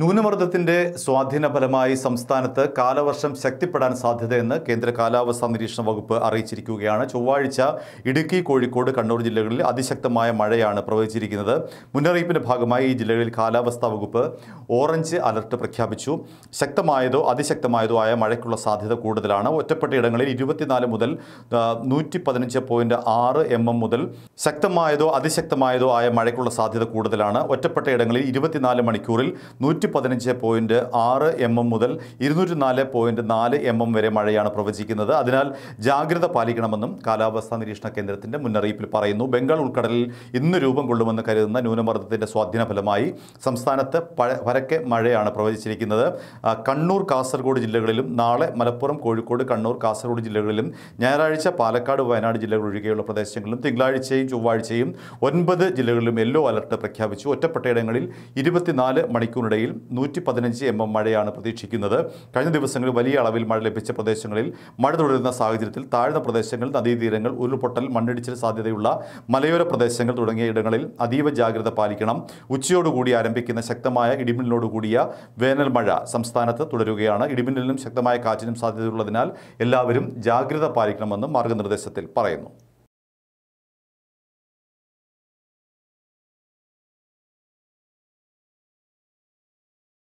ന്യൂനമർദ്ദത്തിന്റെ സ്വാധീന ഫലമായി സംസ്ഥാനത്ത് കാലവർഷം ശക്തിപ്പെടാൻ സാധ്യതയെന്ന് കേന്ദ്ര കാലാവസ്ഥാ നിരീക്ഷണ വകുപ്പ് അറിയിച്ചിരിക്കുകയാണ് ചൊവ്വാഴ്ച ഇടുക്കി കോഴിക്കോട് കണ്ണൂർ ജില്ലകളിൽ അതിശക്തമായ മഴയാണ് പ്രവചിച്ചിരിക്കുന്നത് മുന്നറിയിപ്പിന്റെ ഭാഗമായി ഈ ജില്ലകളിൽ കാലാവസ്ഥാ വകുപ്പ് ഓറഞ്ച് അലർട്ട് പ്രഖ്യാപിച്ചു ശക്തമായതോ അതിശക്തമായതോ ആയ മഴയ്ക്കുള്ള സാധ്യത കൂടുതലാണ് ഒറ്റപ്പെട്ട ഇടങ്ങളിൽ ഇരുപത്തിനാല് മുതൽ നൂറ്റി പതിനഞ്ച് ആറ് എം എം മുതൽ ശക്തമായതോ അതിശക്തമായതോ ആയ മഴയ്ക്കുള്ള സാധ്യത കൂടുതലാണ് ഒറ്റപ്പെട്ട ഇടങ്ങളിൽ ഇരുപത്തിനാല് മണിക്കൂറിൽ നൂറ്റി ഇരുന്നൂറ്റി പതിനഞ്ച് പോയിൻറ്റ് ആറ് എം എം മുതൽ ഇരുന്നൂറ്റി നാല് പോയിൻറ്റ് നാല് എം എം വരെ മഴയാണ് പ്രവചിക്കുന്നത് അതിനാൽ ജാഗ്രത പാലിക്കണമെന്നും കാലാവസ്ഥാ നിരീക്ഷണ കേന്ദ്രത്തിന്റെ മുന്നറിയിപ്പിൽ പറയുന്നു ബംഗാൾ ഉൾക്കടലിൽ ഇന്ന് രൂപം കൊള്ളുമെന്ന് കരുതുന്ന ന്യൂനമർദ്ദത്തിന്റെ സ്വാധീന ഫലമായി സംസ്ഥാനത്ത് പരക്കെ മഴയാണ് പ്രവചിച്ചിരിക്കുന്നത് കണ്ണൂർ കാസർഗോഡ് ജില്ലകളിലും നാളെ മലപ്പുറം കോഴിക്കോട് കണ്ണൂർ കാസർഗോഡ് ജില്ലകളിലും ഞായറാഴ്ച പാലക്കാട് വയനാട് ജില്ലകൾ ഒഴികെയുള്ള പ്രദേശങ്ങളിലും തിങ്കളാഴ്ചയും ചൊവ്വാഴ്ചയും ഒൻപത് ജില്ലകളിലും യെല്ലോ അലർട്ട് പ്രഖ്യാപിച്ചു ഒറ്റപ്പെട്ടയിടങ്ങളിൽ ഇരുപത്തിനാല് മണിക്കൂറിനിടയിൽ നൂറ്റി പതിനഞ്ച് എം എം മഴയാണ് പ്രതീക്ഷിക്കുന്നത് കഴിഞ്ഞ ദിവസങ്ങളിൽ വലിയ അളവിൽ മഴ ലഭിച്ച പ്രദേശങ്ങളിൽ മഴ തുടരുന്ന സാഹചര്യത്തിൽ താഴ്ന്ന പ്രദേശങ്ങൾ നദീതീരങ്ങൾ ഉരുൾപൊട്ടൽ മണ്ണിടിച്ചിൽ സാധ്യതയുള്ള മലയോര പ്രദേശങ്ങൾ തുടങ്ങിയ ഇടങ്ങളിൽ അതീവ ജാഗ്രത പാലിക്കണം ഉച്ചയോടുകൂടി ആരംഭിക്കുന്ന ശക്തമായ ഇടിമിന്നലോടുകൂടിയ വേനൽ മഴ സംസ്ഥാനത്ത് തുടരുകയാണ് ഇടിമിന്നലിനും ശക്തമായ കാറ്റിനും സാധ്യതയുള്ളതിനാൽ എല്ലാവരും ജാഗ്രത പാലിക്കണമെന്ന് മാർഗനിർദ്ദേശത്തിൽ പറയുന്നു